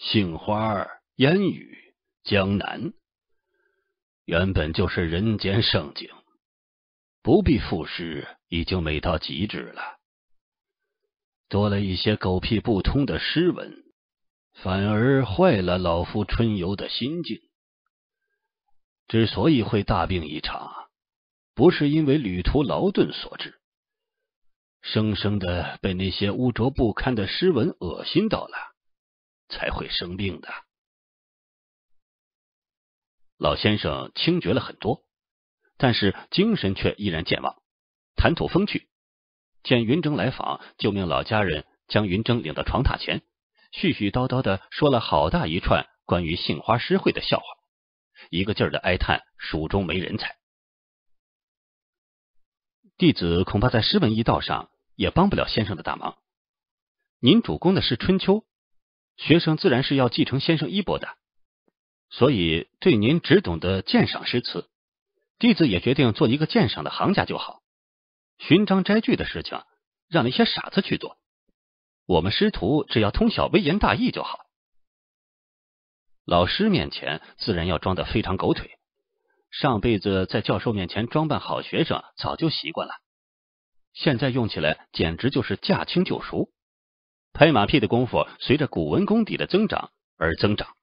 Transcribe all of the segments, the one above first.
杏花烟雨江南，原本就是人间盛景，不必赋诗，已经美到极致了。多了一些狗屁不通的诗文，反而坏了老夫春游的心境。之所以会大病一场，不是因为旅途劳顿所致，生生的被那些污浊不堪的诗文恶心到了。才会生病的。老先生清觉了很多，但是精神却依然健忘，谈吐风趣。见云峥来访，就命老家人将云峥领到床榻前，絮絮叨叨的说了好大一串关于杏花诗会的笑话，一个劲儿的哀叹蜀中没人才。弟子恐怕在诗文一道上也帮不了先生的大忙。您主攻的是春秋。学生自然是要继承先生衣钵的，所以对您只懂得鉴赏诗词，弟子也决定做一个鉴赏的行家就好。寻章摘句的事情让那些傻子去做，我们师徒只要通晓微言大义就好。老师面前自然要装的非常狗腿，上辈子在教授面前装扮好学生早就习惯了，现在用起来简直就是驾轻就熟。拍马屁的功夫，随着古文功底的增长而增长。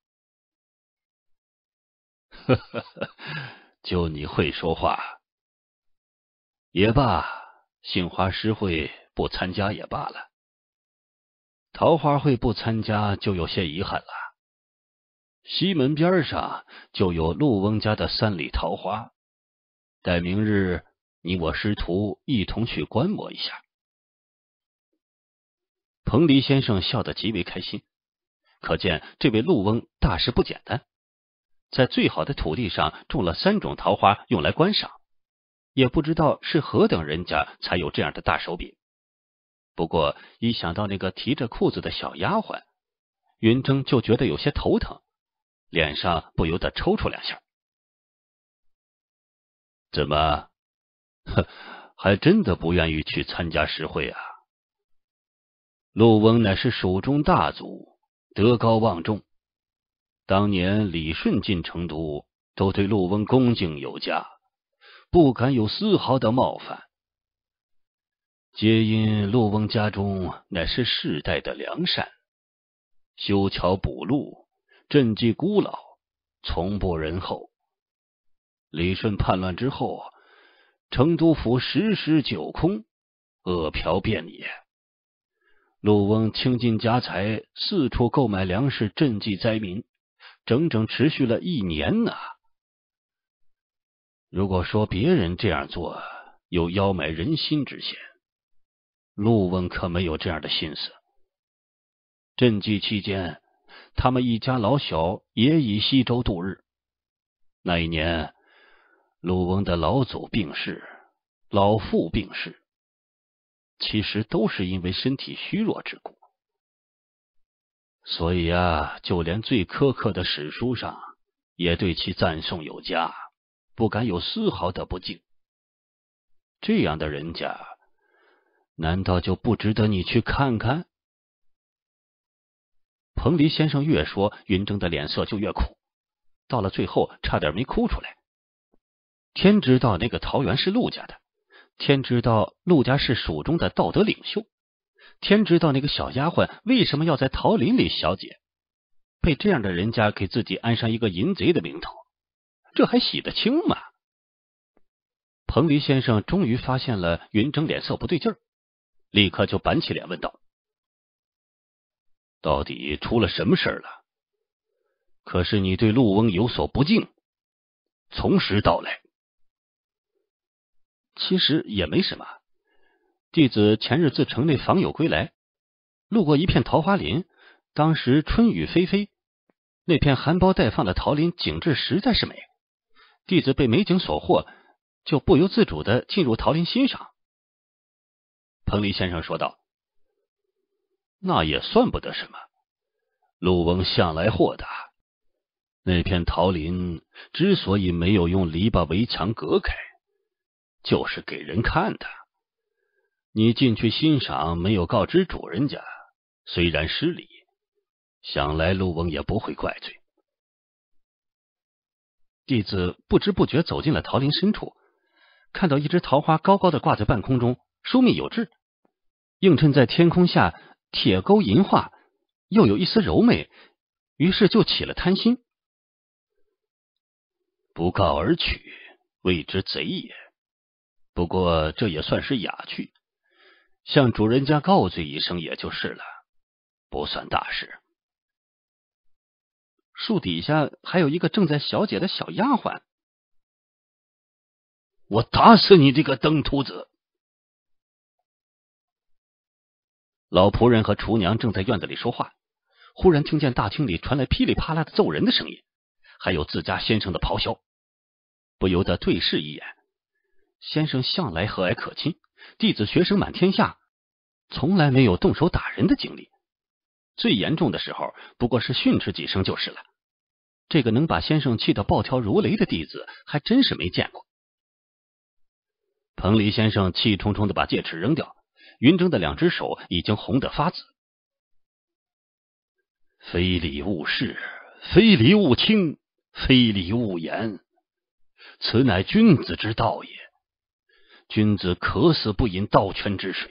就你会说话，也罢，杏花诗会不参加也罢了。桃花会不参加就有些遗憾了。西门边上就有陆翁家的三里桃花，待明日你我师徒一同去观摩一下。彭黎先生笑得极为开心，可见这位陆翁大事不简单，在最好的土地上种了三种桃花用来观赏，也不知道是何等人家才有这样的大手笔。不过一想到那个提着裤子的小丫鬟，云筝就觉得有些头疼，脸上不由得抽搐两下。怎么，哼，还真的不愿意去参加实会啊？陆翁乃是蜀中大族，德高望重。当年李顺进成都，都对陆翁恭敬有加，不敢有丝毫的冒犯。皆因陆翁家中乃是世代的良善，修桥补路，赈济孤老，从不仁厚。李顺叛乱之后，成都府十室九空，饿殍遍野。陆翁倾尽家财，四处购买粮食赈济灾民，整整持续了一年呢。如果说别人这样做有邀买人心之嫌，陆翁可没有这样的心思。赈济期间，他们一家老小也以西周度日。那一年，陆翁的老祖病逝，老父病逝。其实都是因为身体虚弱之故，所以啊，就连最苛刻的史书上也对其赞颂有加，不敢有丝毫的不敬。这样的人家，难道就不值得你去看看？彭黎先生越说，云筝的脸色就越苦，到了最后差点没哭出来。天知道那个桃园是陆家的。天知道陆家是蜀中的道德领袖，天知道那个小丫鬟为什么要在桃林里小姐被这样的人家给自己安上一个淫贼的名头，这还洗得清吗？彭黎先生终于发现了云筝脸色不对劲，立刻就板起脸问道：“到底出了什么事了？可是你对陆翁有所不敬，从实道来。”其实也没什么。弟子前日自城内访友归来，路过一片桃花林，当时春雨霏霏，那片含苞待放的桃林景致实在是美。弟子被美景所惑，就不由自主的进入桃林欣赏。彭林先生说道：“那也算不得什么。陆翁向来豁达，那片桃林之所以没有用篱笆围墙隔开。”就是给人看的。你进去欣赏，没有告知主人家，虽然失礼，想来陆翁也不会怪罪。弟子不知不觉走进了桃林深处，看到一只桃花高高的挂在半空中，疏密有致，映衬在天空下，铁钩银画，又有一丝柔美。于是就起了贪心，不告而取，谓之贼也。不过这也算是雅趣，向主人家告罪一声也就是了，不算大事。树底下还有一个正在小姐的小丫鬟，我打死你这个登徒子！老仆人和厨娘正在院子里说话，忽然听见大厅里传来噼里啪啦的揍人的声音，还有自家先生的咆哮，不由得对视一眼。先生向来和蔼可亲，弟子学生满天下，从来没有动手打人的经历。最严重的时候不过是训斥几声就是了。这个能把先生气得暴跳如雷的弟子还真是没见过。彭黎先生气冲冲的把戒尺扔掉，云筝的两只手已经红得发紫。非礼勿视，非礼勿听，非礼勿言，此乃君子之道也。君子渴死不饮倒泉之水，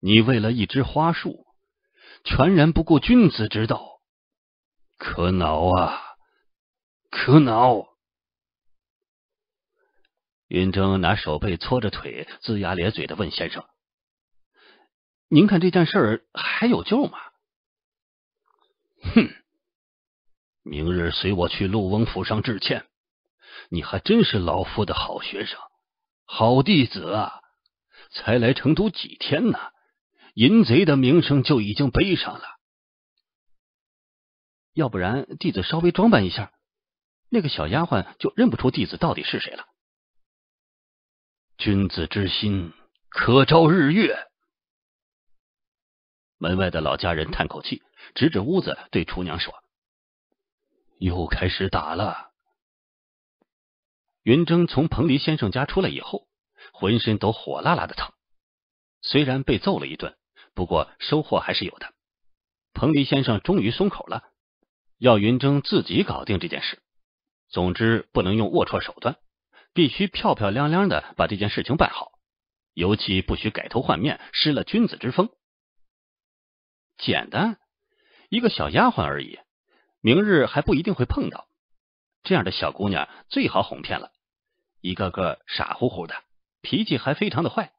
你为了一枝花树，全然不顾君子之道，可恼啊！可恼！云峥拿手背搓着腿，龇牙咧嘴的问先生：“您看这件事儿还有救吗？”哼！明日随我去陆翁府上致歉。你还真是老夫的好学生。好弟子啊，才来成都几天呢，淫贼的名声就已经背上了。要不然，弟子稍微装扮一下，那个小丫鬟就认不出弟子到底是谁了。君子之心，可昭日月。门外的老家人叹口气，指指屋子对厨娘说：“又开始打了。”云峥从彭黎先生家出来以后，浑身都火辣辣的疼。虽然被揍了一顿，不过收获还是有的。彭黎先生终于松口了，要云峥自己搞定这件事。总之，不能用龌龊手段，必须漂漂亮亮的把这件事情办好。尤其不许改头换面，失了君子之风。简单，一个小丫鬟而已，明日还不一定会碰到。这样的小姑娘最好哄骗了，一个个傻乎乎的，脾气还非常的坏。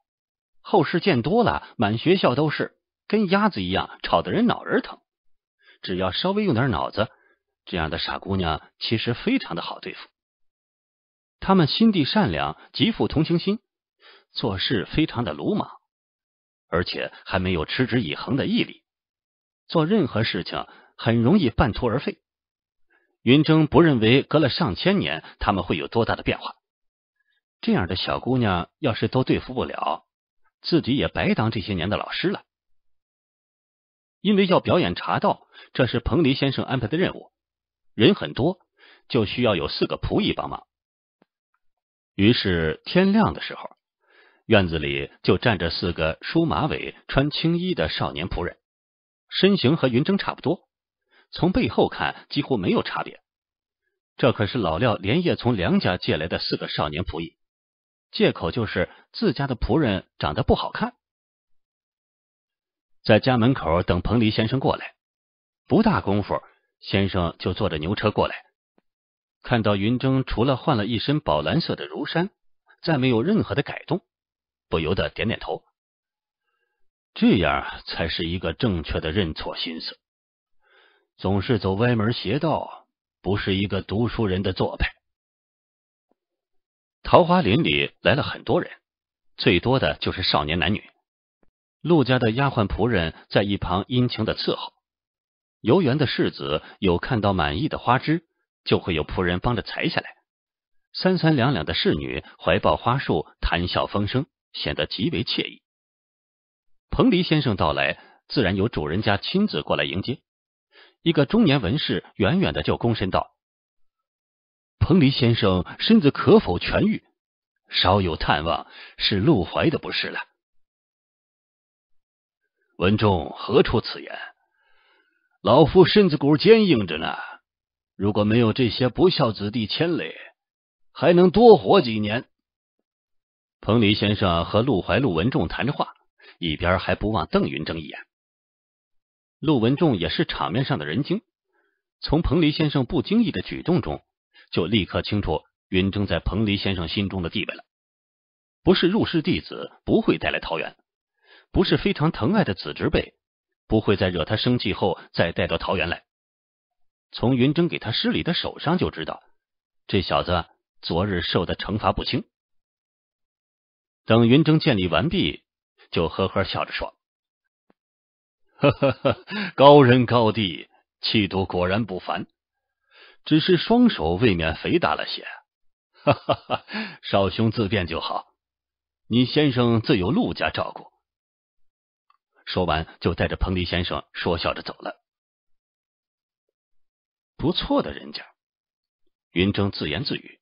后事见多了，满学校都是，跟鸭子一样，吵得人脑仁疼。只要稍微用点脑子，这样的傻姑娘其实非常的好对付。她们心地善良，极富同情心，做事非常的鲁莽，而且还没有持之以恒的毅力，做任何事情很容易半途而废。云峥不认为隔了上千年他们会有多大的变化。这样的小姑娘要是都对付不了，自己也白当这些年的老师了。因为要表演茶道，这是彭黎先生安排的任务。人很多，就需要有四个仆役帮忙。于是天亮的时候，院子里就站着四个梳马尾、穿青衣的少年仆人，身形和云筝差不多，从背后看几乎没有差别。这可是老廖连夜从梁家借来的四个少年仆役，借口就是自家的仆人长得不好看。在家门口等彭黎先生过来，不大功夫，先生就坐着牛车过来。看到云峥除了换了一身宝蓝色的如衫，再没有任何的改动，不由得点点头。这样才是一个正确的认错心思，总是走歪门邪道。不是一个读书人的做派。桃花林里来了很多人，最多的就是少年男女。陆家的丫鬟仆人在一旁殷勤的伺候。游园的世子有看到满意的花枝，就会有仆人帮着裁下来。三三两两的侍女怀抱花束，谈笑风生，显得极为惬意。彭黎先生到来，自然有主人家亲自过来迎接。一个中年文士远远的就躬身道：“彭蠡先生身子可否痊愈？稍有探望，是陆怀的不是了。”文仲何出此言？老夫身子骨坚硬着呢，如果没有这些不孝子弟牵累，还能多活几年。彭蠡先生和陆怀、陆文仲谈着话，一边还不忘瞪云峥一眼。陆文仲也是场面上的人精，从彭蠡先生不经意的举动中，就立刻清楚云筝在彭蠡先生心中的地位了。不是入室弟子，不会带来桃园；不是非常疼爱的子侄辈，不会在惹他生气后再带到桃园来。从云筝给他施礼的手上就知道，这小子昨日受的惩罚不轻。等云筝建立完毕，就呵呵笑着说。哈哈哈，高人高地，气度果然不凡。只是双手未免肥大了些。哈哈，哈，少兄自便就好，你先生自有陆家照顾。说完，就带着彭黎先生说笑着走了。不错的人家，云峥自言自语。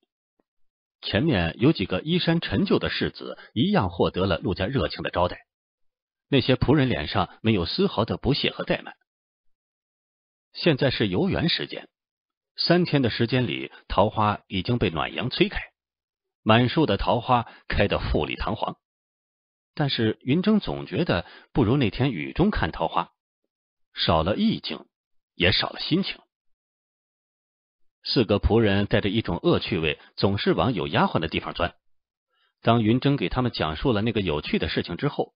前面有几个衣衫陈旧的世子，一样获得了陆家热情的招待。那些仆人脸上没有丝毫的不屑和怠慢。现在是游园时间，三天的时间里，桃花已经被暖阳催开，满树的桃花开得富丽堂皇。但是云筝总觉得不如那天雨中看桃花，少了意境，也少了心情。四个仆人带着一种恶趣味，总是往有丫鬟的地方钻。当云筝给他们讲述了那个有趣的事情之后，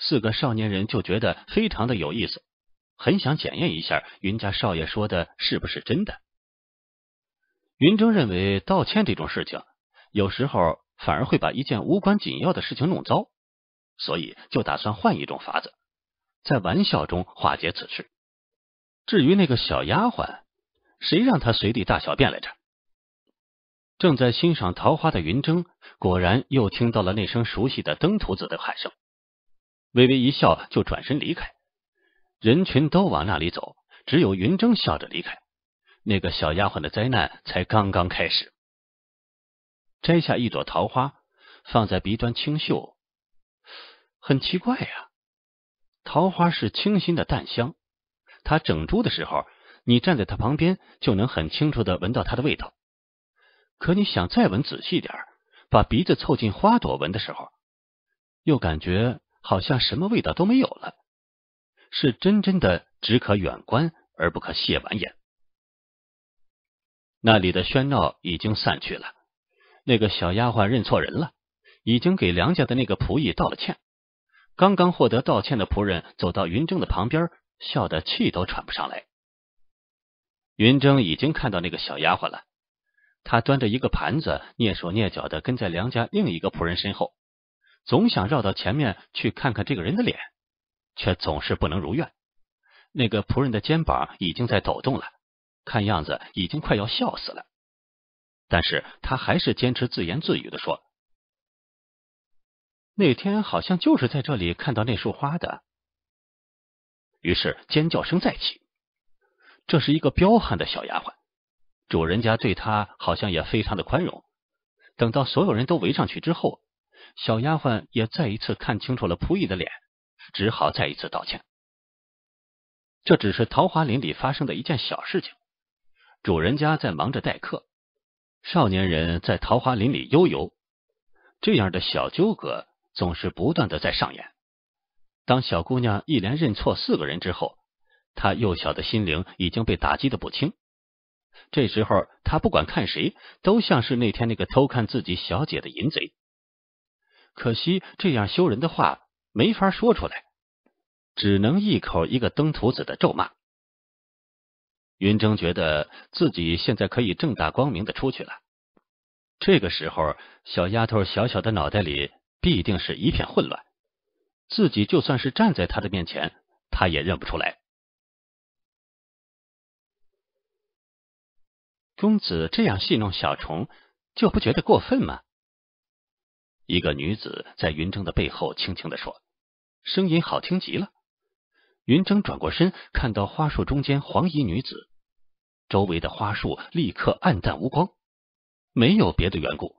四个少年人就觉得非常的有意思，很想检验一下云家少爷说的是不是真的。云峥认为道歉这种事情，有时候反而会把一件无关紧要的事情弄糟，所以就打算换一种法子，在玩笑中化解此事。至于那个小丫鬟，谁让她随地大小便来着？正在欣赏桃花的云峥，果然又听到了那声熟悉的“登徒子”的喊声。微微一笑，就转身离开。人群都往那里走，只有云筝笑着离开。那个小丫鬟的灾难才刚刚开始。摘下一朵桃花，放在鼻端，清秀。很奇怪呀，桃花是清新的淡香。它整株的时候，你站在它旁边就能很清楚的闻到它的味道。可你想再闻仔细点，把鼻子凑近花朵闻的时候，又感觉……好像什么味道都没有了，是真真的只可远观而不可亵玩焉。那里的喧闹已经散去了，那个小丫鬟认错人了，已经给梁家的那个仆役道了歉。刚刚获得道歉的仆人走到云筝的旁边，笑得气都喘不上来。云筝已经看到那个小丫鬟了，她端着一个盘子，蹑手蹑脚的跟在梁家另一个仆人身后。总想绕到前面去看看这个人的脸，却总是不能如愿。那个仆人的肩膀已经在抖动了，看样子已经快要笑死了。但是他还是坚持自言自语的说：“那天好像就是在这里看到那束花的。”于是尖叫声再起。这是一个彪悍的小丫鬟，主人家对她好像也非常的宽容。等到所有人都围上去之后。小丫鬟也再一次看清楚了仆役的脸，只好再一次道歉。这只是桃花林里发生的一件小事情。主人家在忙着待客，少年人在桃花林里悠游，这样的小纠葛总是不断的在上演。当小姑娘一连认错四个人之后，她幼小的心灵已经被打击的不轻。这时候，她不管看谁，都像是那天那个偷看自己小姐的淫贼。可惜这样羞人的话没法说出来，只能一口一个登徒子的咒骂。云筝觉得自己现在可以正大光明的出去了。这个时候，小丫头小小的脑袋里必定是一片混乱，自己就算是站在她的面前，她也认不出来。公子这样戏弄小虫，就不觉得过分吗？一个女子在云筝的背后轻轻的说，声音好听极了。云筝转过身，看到花树中间黄衣女子，周围的花树立刻暗淡无光。没有别的缘故，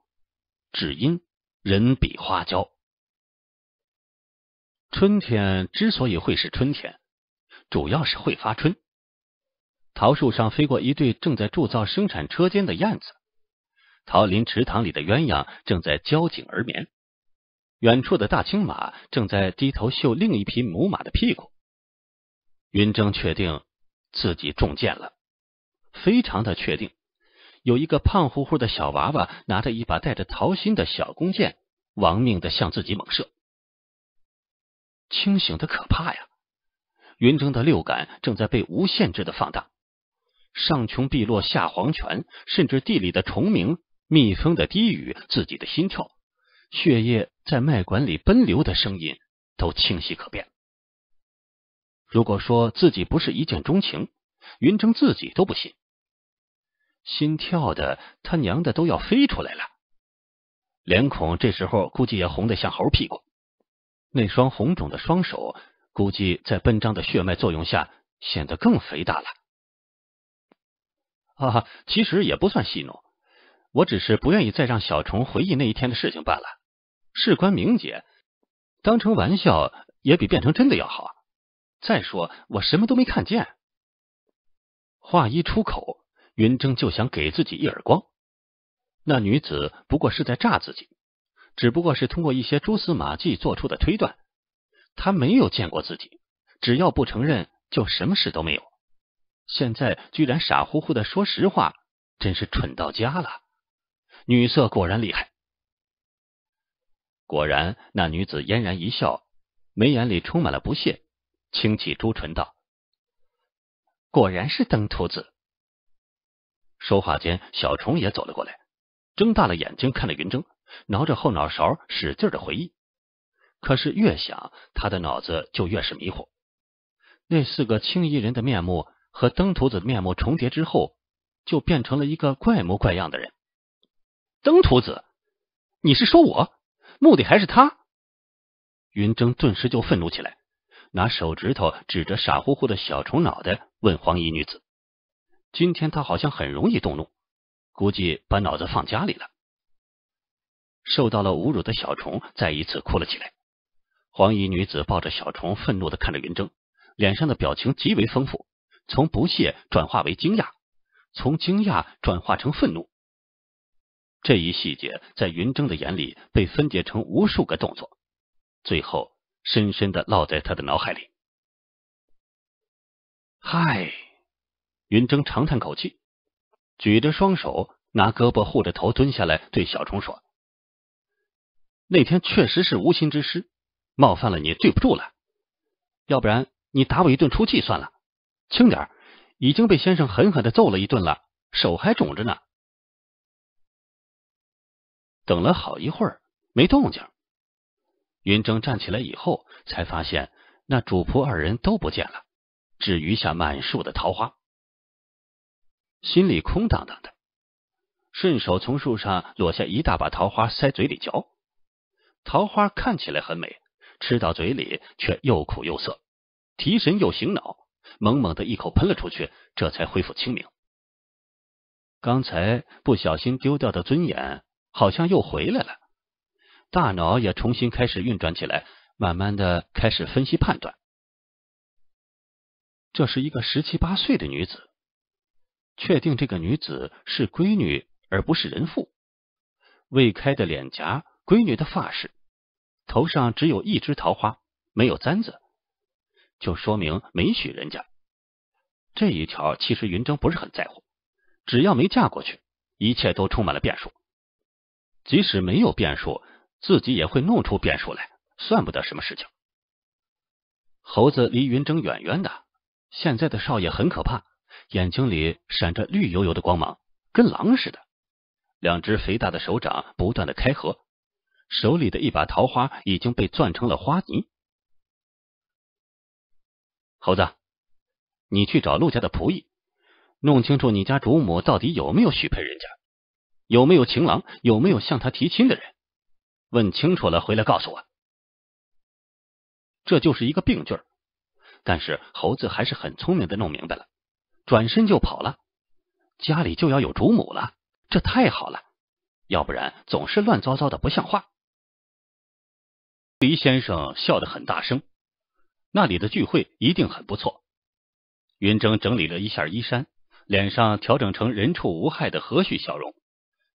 只因人比花娇。春天之所以会是春天，主要是会发春。桃树上飞过一对正在铸造生产车间的燕子。桃林池塘里的鸳鸯正在交颈而眠，远处的大青马正在低头嗅另一匹母马的屁股。云筝确定自己中箭了，非常的确定。有一个胖乎乎的小娃娃拿着一把带着桃心的小弓箭，亡命的向自己猛射，清醒的可怕呀！云筝的六感正在被无限制的放大，上穷碧落下黄泉，甚至地里的虫鸣。蜜蜂的低语，自己的心跳，血液在脉管里奔流的声音都清晰可辨。如果说自己不是一见钟情，云筝自己都不信。心跳的，他娘的都要飞出来了！脸孔这时候估计也红的像猴屁股，那双红肿的双手，估计在奔张的血脉作用下，显得更肥大了。啊，其实也不算戏弄。我只是不愿意再让小虫回忆那一天的事情罢了，事关名节，当成玩笑也比变成真的要好。再说我什么都没看见。话一出口，云峥就想给自己一耳光。那女子不过是在诈自己，只不过是通过一些蛛丝马迹做出的推断。她没有见过自己，只要不承认，就什么事都没有。现在居然傻乎乎的说实话，真是蠢到家了。女色果然厉害，果然，那女子嫣然一笑，眉眼里充满了不屑，轻启朱唇道：“果然是登徒子。”说话间，小虫也走了过来，睁大了眼睛看着云筝，挠着后脑勺，使劲的回忆。可是越想，他的脑子就越是迷糊。那四个青衣人的面目和登徒子面目重叠之后，就变成了一个怪模怪样的人。登徒子，你是说我，目的还是他？云筝顿时就愤怒起来，拿手指头指着傻乎乎的小虫脑袋，问黄衣女子：“今天他好像很容易动怒，估计把脑子放家里了。”受到了侮辱的小虫再一次哭了起来。黄衣女子抱着小虫，愤怒的看着云筝，脸上的表情极为丰富，从不屑转化为惊讶，从惊讶转化成愤怒。这一细节在云筝的眼里被分解成无数个动作，最后深深的烙在他的脑海里。嗨，云筝长叹口气，举着双手，拿胳膊护着头，蹲下来对小虫说：“那天确实是无心之失，冒犯了你，对不住了。要不然你打我一顿出气算了，轻点已经被先生狠狠的揍了一顿了，手还肿着呢。”等了好一会儿，没动静。云筝站起来以后，才发现那主仆二人都不见了，只余下满树的桃花，心里空荡荡的。顺手从树上落下一大把桃花，塞嘴里嚼。桃花看起来很美，吃到嘴里却又苦又涩，提神又醒脑。猛猛的一口喷了出去，这才恢复清明。刚才不小心丢掉的尊严。好像又回来了，大脑也重新开始运转起来，慢慢的开始分析判断。这是一个十七八岁的女子，确定这个女子是闺女而不是人妇，未开的脸颊，闺女的发饰，头上只有一枝桃花，没有簪子，就说明没许人家。这一条其实云筝不是很在乎，只要没嫁过去，一切都充满了变数。即使没有变数，自己也会弄出变数来，算不得什么事情。猴子离云筝远远的，现在的少爷很可怕，眼睛里闪着绿油油的光芒，跟狼似的。两只肥大的手掌不断的开合，手里的一把桃花已经被攥成了花泥。猴子，你去找陆家的仆役，弄清楚你家主母到底有没有许配人家。有没有情郎？有没有向他提亲的人？问清楚了回来告诉我。这就是一个病句，但是猴子还是很聪明的弄明白了，转身就跑了。家里就要有主母了，这太好了，要不然总是乱糟糟的不像话。黎先生笑得很大声，那里的聚会一定很不错。云筝整理了一下衣衫，脸上调整成人畜无害的和煦笑容。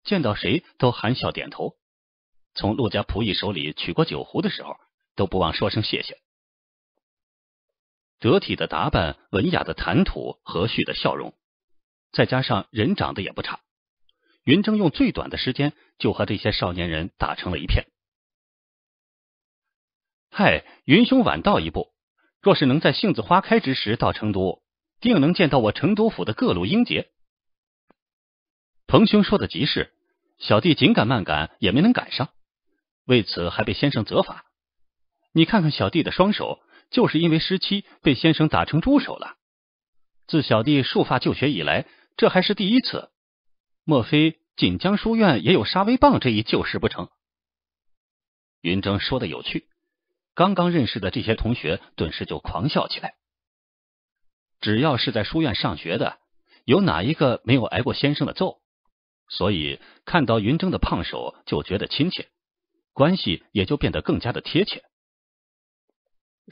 见到谁都含笑点头，从陆家仆役手里取过酒壶的时候，都不忘说声谢谢。得体的打扮、文雅的谈吐、和煦的笑容，再加上人长得也不差，云峥用最短的时间就和这些少年人打成了一片。嗨，云兄晚到一步，若是能在杏子花开之时到成都，定能见到我成都府的各路英杰。彭兄说的极是。小弟紧赶慢赶也没能赶上，为此还被先生责罚。你看看小弟的双手，就是因为失期被先生打成猪手了。自小弟束发就学以来，这还是第一次。莫非锦江书院也有杀威棒这一旧事不成？云峥说的有趣，刚刚认识的这些同学顿时就狂笑起来。只要是在书院上学的，有哪一个没有挨过先生的揍？所以看到云峥的胖手就觉得亲切，关系也就变得更加的贴切。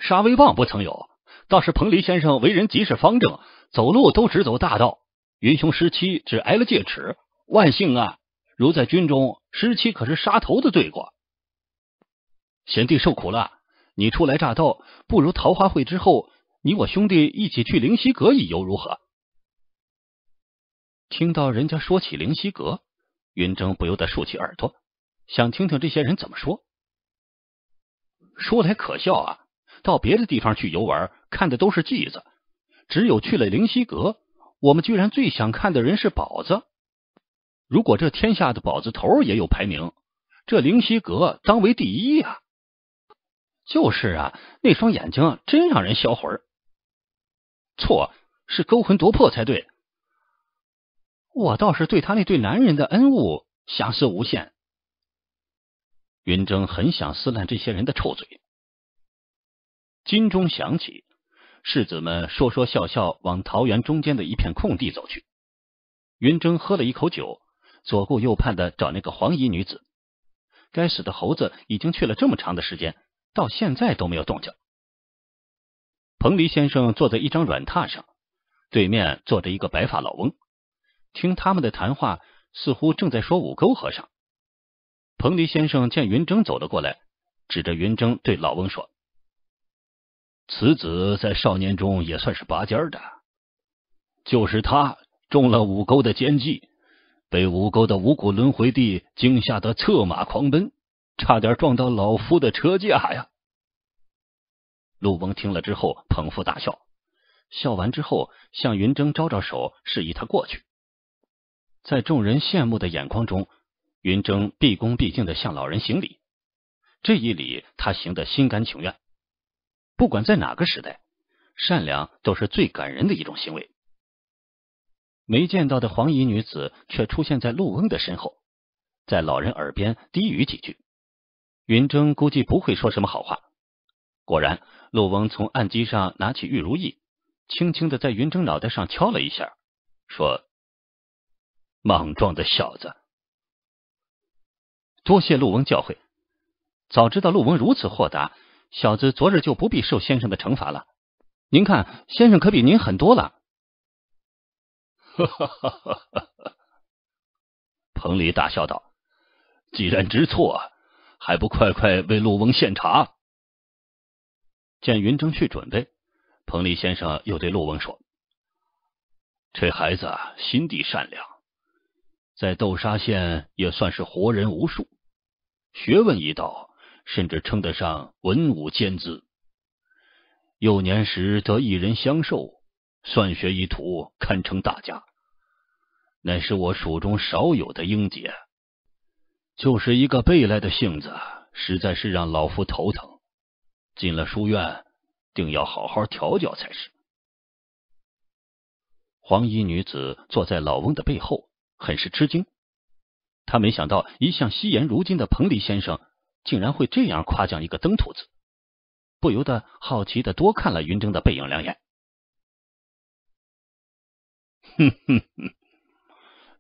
沙威棒不曾有，倒是彭黎先生为人极是方正，走路都只走大道。云兄失妻只挨了戒尺，万幸啊！如在军中失妻可是杀头的罪过。贤弟受苦了，你初来乍到，不如桃花会之后，你我兄弟一起去灵溪阁一游如何？听到人家说起灵犀阁，云峥不由得竖起耳朵，想听听这些人怎么说。说来可笑啊，到别的地方去游玩，看的都是妓子，只有去了灵犀阁，我们居然最想看的人是宝子。如果这天下的宝子头也有排名，这灵犀阁当为第一呀。就是啊，那双眼睛真让人销魂。错，是勾魂夺魄才对。我倒是对他那对男人的恩物相思无限。云峥很想撕烂这些人的臭嘴。金钟响起，世子们说说笑笑往桃园中间的一片空地走去。云峥喝了一口酒，左顾右盼的找那个黄衣女子。该死的猴子已经去了这么长的时间，到现在都没有动静。彭黎先生坐在一张软榻上，对面坐着一个白发老翁。听他们的谈话，似乎正在说五沟和尚。彭迪先生见云峥走了过来，指着云峥对老翁说：“此子在少年中也算是拔尖的，就是他中了五沟的奸计，被五沟的五谷轮回地惊吓得策马狂奔，差点撞到老夫的车架呀！”陆翁听了之后捧腹大笑，笑完之后向云峥招招手，示意他过去。在众人羡慕的眼光中，云峥毕恭毕敬的向老人行礼。这一礼，他行得心甘情愿。不管在哪个时代，善良都是最感人的一种行为。没见到的黄衣女子却出现在陆翁的身后，在老人耳边低语几句。云峥估计不会说什么好话。果然，陆翁从案几上拿起玉如意，轻轻的在云峥脑袋上敲了一下，说。莽撞的小子，多谢陆翁教诲。早知道陆翁如此豁达，小子昨日就不必受先生的惩罚了。您看，先生可比您狠多了。哈哈哈哈哈！彭蠡大笑道：“既然知错，还不快快为陆翁献茶？”见云峥去准备，彭蠡先生又对陆翁说：“这孩子心地善良。”在豆沙县也算是活人无数，学问一道，甚至称得上文武兼资。幼年时得一人相授，算学一途堪称大家，乃是我蜀中少有的英杰。就是一个背来的性子，实在是让老夫头疼。进了书院，定要好好调教才是。黄衣女子坐在老翁的背后。很是吃惊，他没想到一向惜言如金的彭黎先生竟然会这样夸奖一个登徒子，不由得好奇的多看了云筝的背影两眼。哼哼哼，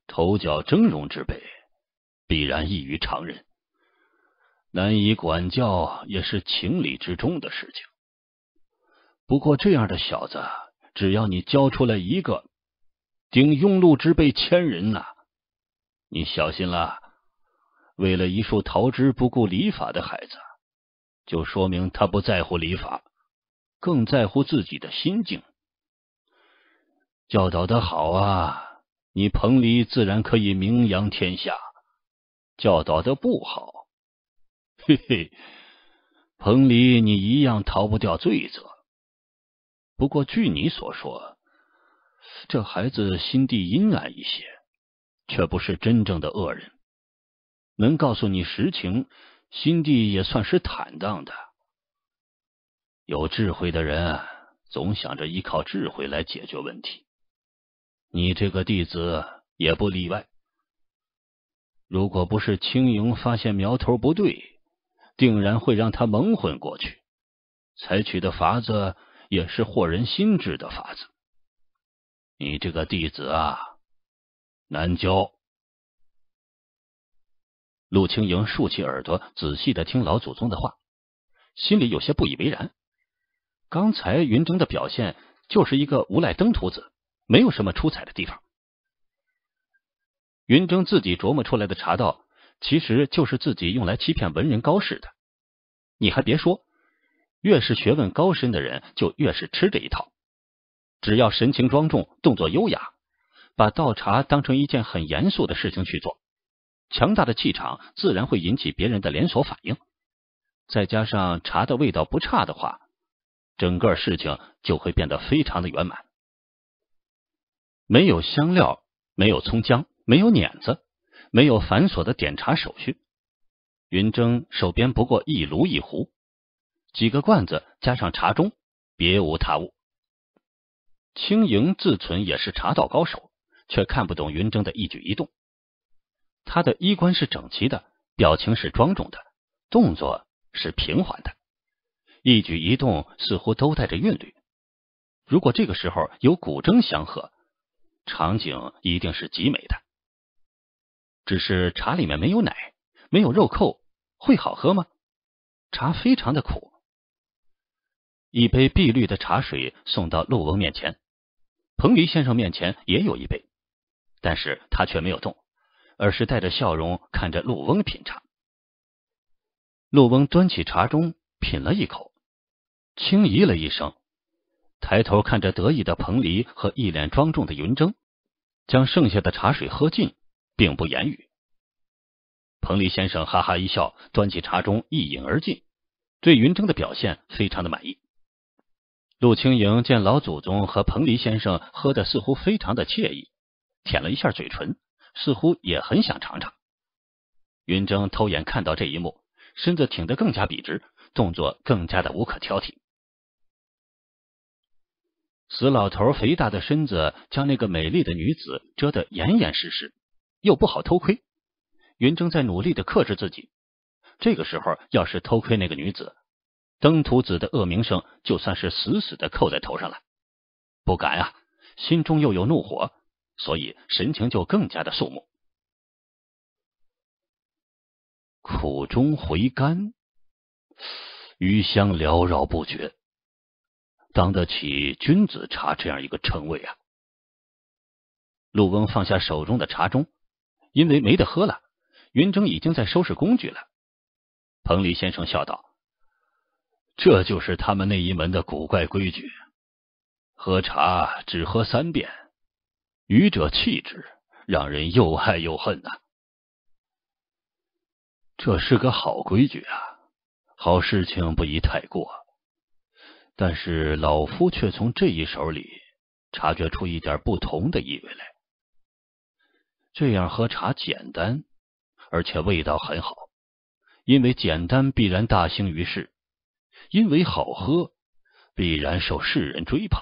头角峥嵘之辈，必然异于常人，难以管教也是情理之中的事情。不过这样的小子，只要你教出来一个。顶庸碌之辈千人呐！你小心了，为了一束桃枝不顾礼法的孩子，就说明他不在乎礼法，更在乎自己的心境。教导的好啊，你彭蠡自然可以名扬天下；教导的不好，嘿嘿，彭蠡你一样逃不掉罪责。不过据你所说。这孩子心地阴暗一些，却不是真正的恶人。能告诉你实情，心地也算是坦荡的。有智慧的人总想着依靠智慧来解决问题，你这个弟子也不例外。如果不是青莹发现苗头不对，定然会让他蒙混过去。采取的法子也是惑人心智的法子。你这个弟子啊，难教。陆青莹竖起耳朵，仔细的听老祖宗的话，心里有些不以为然。刚才云峥的表现就是一个无赖登徒子，没有什么出彩的地方。云峥自己琢磨出来的茶道，其实就是自己用来欺骗文人高士的。你还别说，越是学问高深的人，就越是吃这一套。只要神情庄重，动作优雅，把倒茶当成一件很严肃的事情去做，强大的气场自然会引起别人的连锁反应。再加上茶的味道不差的话，整个事情就会变得非常的圆满。没有香料，没有葱姜，没有碾子，没有繁琐的点茶手续。云蒸手边不过一炉一壶，几个罐子加上茶盅，别无他物。轻盈自存也是茶道高手，却看不懂云筝的一举一动。他的衣冠是整齐的，表情是庄重的，动作是平缓的，一举一动似乎都带着韵律。如果这个时候有古筝相和，场景一定是极美的。只是茶里面没有奶，没有肉蔻，会好喝吗？茶非常的苦。一杯碧绿的茶水送到陆翁面前，彭蠡先生面前也有一杯，但是他却没有动，而是带着笑容看着陆翁品茶。陆翁端起茶盅品了一口，轻咦了一声，抬头看着得意的彭蠡和一脸庄重的云峥，将剩下的茶水喝尽，并不言语。彭蠡先生哈哈一笑，端起茶盅一饮而尽，对云峥的表现非常的满意。陆青莹见老祖宗和彭黎先生喝的似乎非常的惬意，舔了一下嘴唇，似乎也很想尝尝。云峥偷眼看到这一幕，身子挺得更加笔直，动作更加的无可挑剔。死老头肥大的身子将那个美丽的女子遮得严严实实，又不好偷窥。云峥在努力的克制自己，这个时候要是偷窥那个女子。登徒子的恶名声，就算是死死的扣在头上了。不敢啊，心中又有怒火，所以神情就更加的肃穆。苦中回甘，余香缭绕不绝，当得起君子茶这样一个称谓啊。陆翁放下手中的茶盅，因为没得喝了。云筝已经在收拾工具了。彭黎先生笑道。这就是他们那一门的古怪规矩，喝茶只喝三遍，愚者气之，让人又爱又恨呐。这是个好规矩啊，好事情不宜太过，但是老夫却从这一手里察觉出一点不同的意味来。这样喝茶简单，而且味道很好，因为简单必然大兴于世。因为好喝，必然受世人追捧。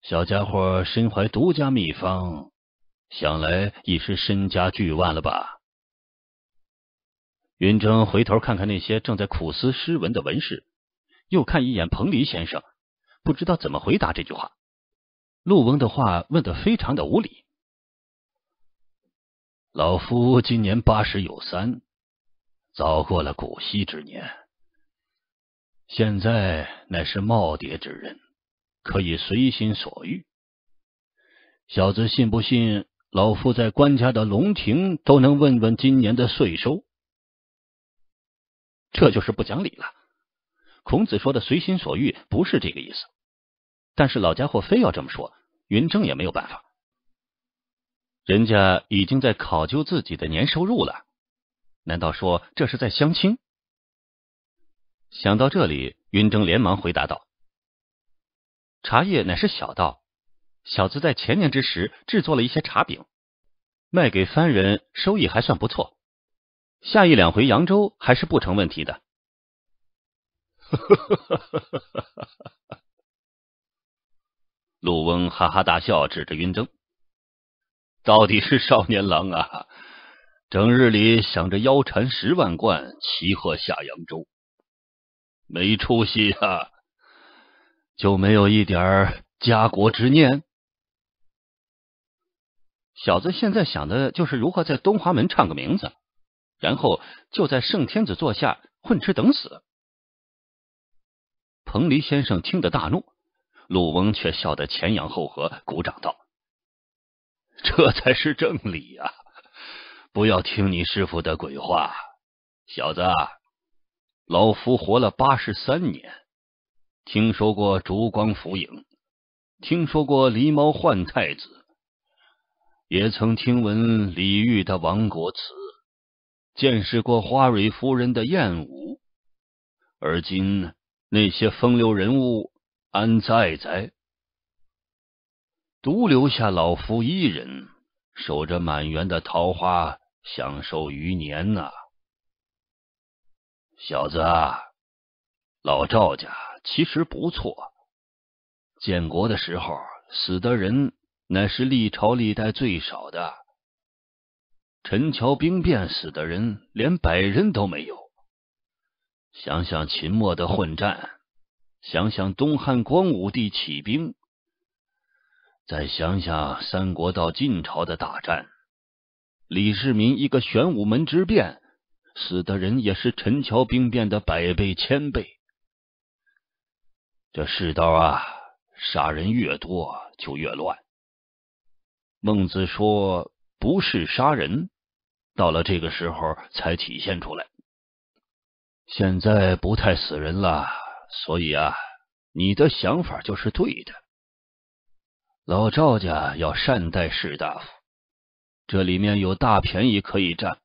小家伙身怀独家秘方，想来已是身家巨万了吧？云峥回头看看那些正在苦思诗文的文士，又看一眼彭蠡先生，不知道怎么回答这句话。陆翁的话问的非常的无理。老夫今年八十有三，早过了古稀之年。现在乃是耄耋之人，可以随心所欲。小子信不信？老夫在官家的龙庭都能问问今年的税收。这就是不讲理了。孔子说的随心所欲不是这个意思，但是老家伙非要这么说，云正也没有办法。人家已经在考究自己的年收入了，难道说这是在相亲？想到这里，云峥连忙回答道：“茶叶乃是小道，小子在前年之时制作了一些茶饼，卖给番人，收益还算不错。下一两回扬州还是不成问题的。”陆翁哈哈大笑，指着云峥：“到底是少年郎啊，整日里想着腰缠十万贯，骑鹤下扬州。”没出息啊！就没有一点家国之念？小子现在想的就是如何在东华门唱个名字，然后就在圣天子座下混吃等死。彭黎先生听得大怒，陆翁却笑得前仰后合，鼓掌道：“这才是正理啊！不要听你师傅的鬼话，小子。”老夫活了八十三年，听说过烛光浮影，听说过狸猫换太子，也曾听闻李煜的亡国词，见识过花蕊夫人的艳舞。而今那些风流人物安在哉？独留下老夫一人，守着满园的桃花，享受余年呐。小子，老赵家其实不错。建国的时候死的人，乃是历朝历代最少的。陈桥兵变死的人连百人都没有。想想秦末的混战，想想东汉光武帝起兵，再想想三国到晋朝的大战，李世民一个玄武门之变。死的人也是陈桥兵变的百倍千倍。这世道啊，杀人越多就越乱。孟子说：“不是杀人，到了这个时候才体现出来。”现在不太死人了，所以啊，你的想法就是对的。老赵家要善待士大夫，这里面有大便宜可以占。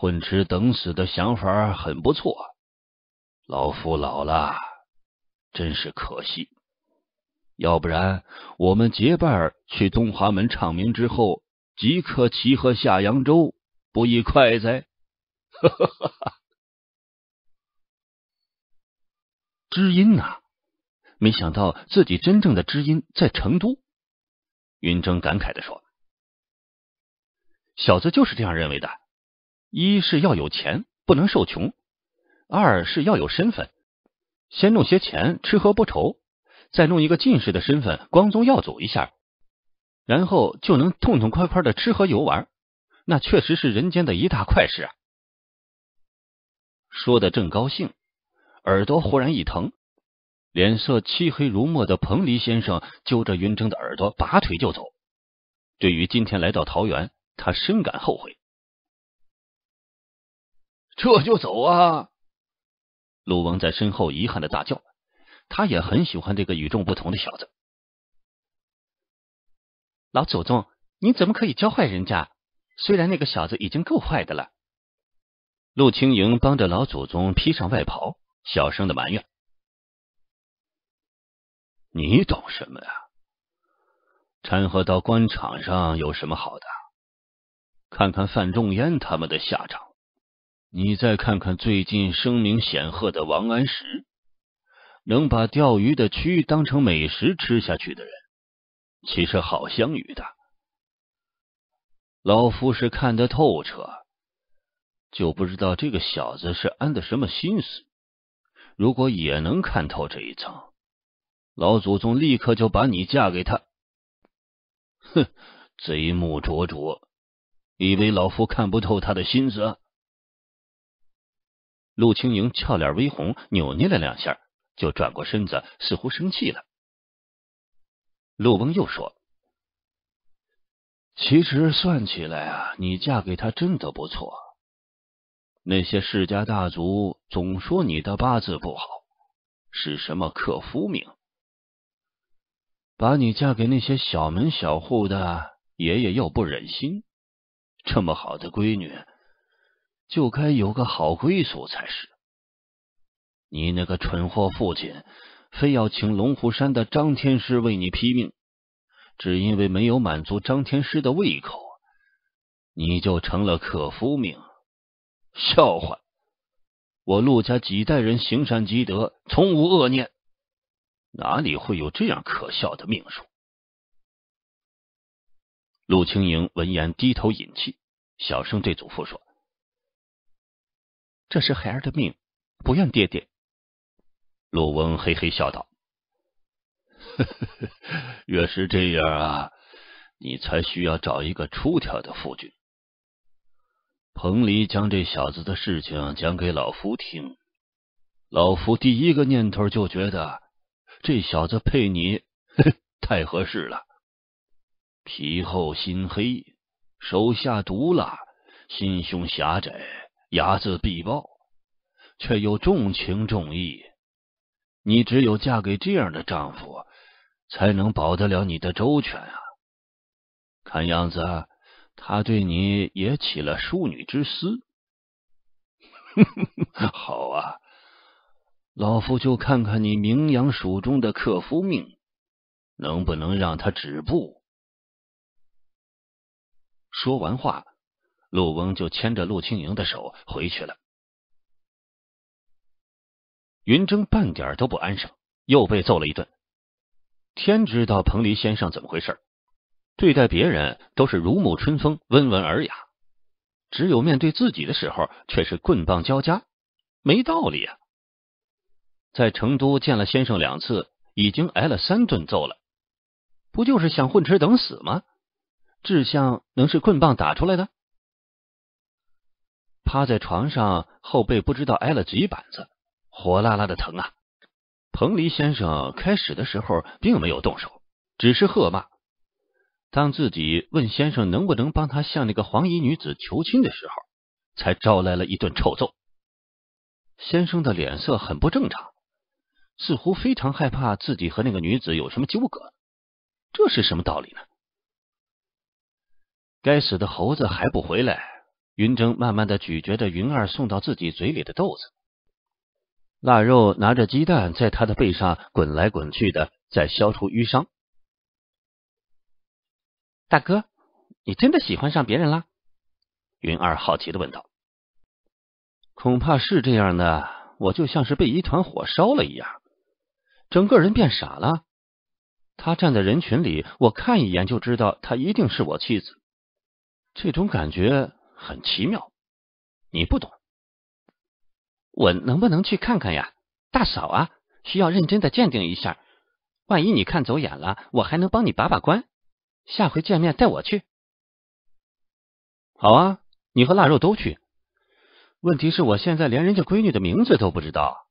混吃等死的想法很不错，老夫老了，真是可惜。要不然，我们结伴去东华门唱名之后，即刻齐合下扬州，不亦快哉？哈哈哈哈知音啊！没想到自己真正的知音在成都。云峥感慨的说：“小子就是这样认为的。”一是要有钱，不能受穷；二是要有身份，先弄些钱，吃喝不愁，再弄一个进士的身份，光宗耀祖一下，然后就能痛痛快快的吃喝游玩，那确实是人间的一大快事啊！说的正高兴，耳朵忽然一疼，脸色漆黑如墨的彭蠡先生揪着云筝的耳朵，拔腿就走。对于今天来到桃园，他深感后悔。这就走啊！陆王在身后遗憾的大叫，他也很喜欢这个与众不同的小子。老祖宗，你怎么可以教坏人家？虽然那个小子已经够坏的了。陆青莹帮着老祖宗披上外袍，小声的埋怨：“你懂什么呀？掺和到官场上有什么好的？看看范仲淹他们的下场。”你再看看最近声名显赫的王安石，能把钓鱼的蛆当成美食吃下去的人，岂是好相与的？老夫是看得透彻，就不知道这个小子是安的什么心思。如果也能看透这一层，老祖宗立刻就把你嫁给他。哼，贼目灼灼，以为老夫看不透他的心思？陆青莹俏脸微红，扭捏了两下，就转过身子，似乎生气了。陆翁又说：“其实算起来啊，你嫁给他真的不错。那些世家大族总说你的八字不好，是什么克夫命，把你嫁给那些小门小户的爷爷又不忍心，这么好的闺女。”就该有个好归宿才是。你那个蠢货父亲，非要请龙虎山的张天师为你拼命，只因为没有满足张天师的胃口，你就成了克夫命，笑话！我陆家几代人行善积德，从无恶念，哪里会有这样可笑的命数？陆青莹闻言低头饮气，小声对祖父说。这是孩儿的命，不怨爹爹。陆翁嘿嘿笑道：“越是这样，啊，你才需要找一个出挑的夫君。”彭蠡将这小子的事情讲给老夫听，老夫第一个念头就觉得这小子配你太合适了，皮厚心黑，手下毒辣，心胸狭窄。睚眦必报，却又重情重义。你只有嫁给这样的丈夫，才能保得了你的周全啊！看样子，他对你也起了淑女之思。好啊，老夫就看看你名扬蜀中的克夫命，能不能让他止步？说完话。陆翁就牵着陆青莹的手回去了。云筝半点都不安生，又被揍了一顿。天知道彭黎先生怎么回事？对待别人都是如沐春风、温文尔雅，只有面对自己的时候，却是棍棒交加，没道理啊！在成都见了先生两次，已经挨了三顿揍了，不就是想混吃等死吗？志向能是棍棒打出来的？趴在床上，后背不知道挨了几板子，火辣辣的疼啊！彭黎先生开始的时候并没有动手，只是喝骂。当自己问先生能不能帮他向那个黄衣女子求亲的时候，才招来了一顿臭揍。先生的脸色很不正常，似乎非常害怕自己和那个女子有什么纠葛。这是什么道理呢？该死的猴子还不回来！云筝慢慢的咀嚼着云儿送到自己嘴里的豆子，腊肉拿着鸡蛋在他的背上滚来滚去的，在消除淤伤。大哥，你真的喜欢上别人了？云儿好奇的问道。恐怕是这样的，我就像是被一团火烧了一样，整个人变傻了。他站在人群里，我看一眼就知道他一定是我妻子，这种感觉。很奇妙，你不懂。我能不能去看看呀，大嫂啊？需要认真的鉴定一下，万一你看走眼了，我还能帮你把把关。下回见面带我去。好啊，你和腊肉都去。问题是我现在连人家闺女的名字都不知道。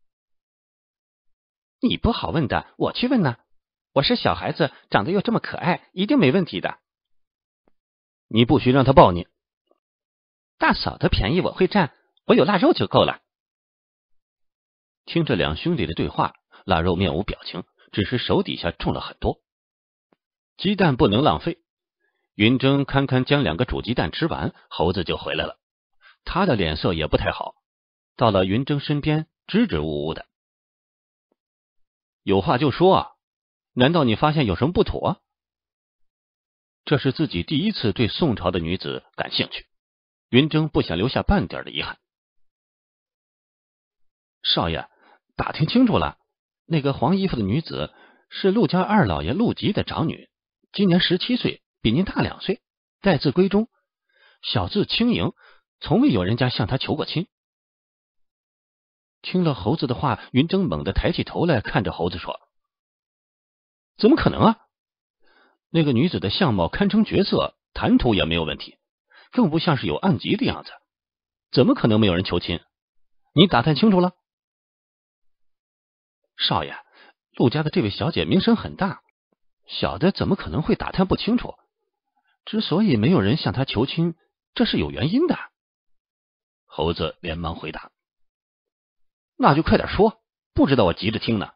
你不好问的，我去问呢。我是小孩子，长得又这么可爱，一定没问题的。你不许让他抱你。大嫂的便宜我会占，我有腊肉就够了。听着两兄弟的对话，腊肉面无表情，只是手底下重了很多。鸡蛋不能浪费。云峥堪堪将两个煮鸡蛋吃完，猴子就回来了。他的脸色也不太好。到了云峥身边，支支吾吾的，有话就说啊。难道你发现有什么不妥？这是自己第一次对宋朝的女子感兴趣。云峥不想留下半点的遗憾。少爷，打听清楚了，那个黄衣服的女子是陆家二老爷陆吉的长女，今年十七岁，比您大两岁，待字闺中，小字轻盈，从未有人家向她求过亲。听了猴子的话，云峥猛地抬起头来，看着猴子说：“怎么可能啊？那个女子的相貌堪称绝色，谈吐也没有问题。”更不像是有案籍的样子，怎么可能没有人求亲？你打探清楚了？少爷，陆家的这位小姐名声很大，小的怎么可能会打探不清楚？之所以没有人向她求亲，这是有原因的。猴子连忙回答：“那就快点说，不知道我急着听呢。”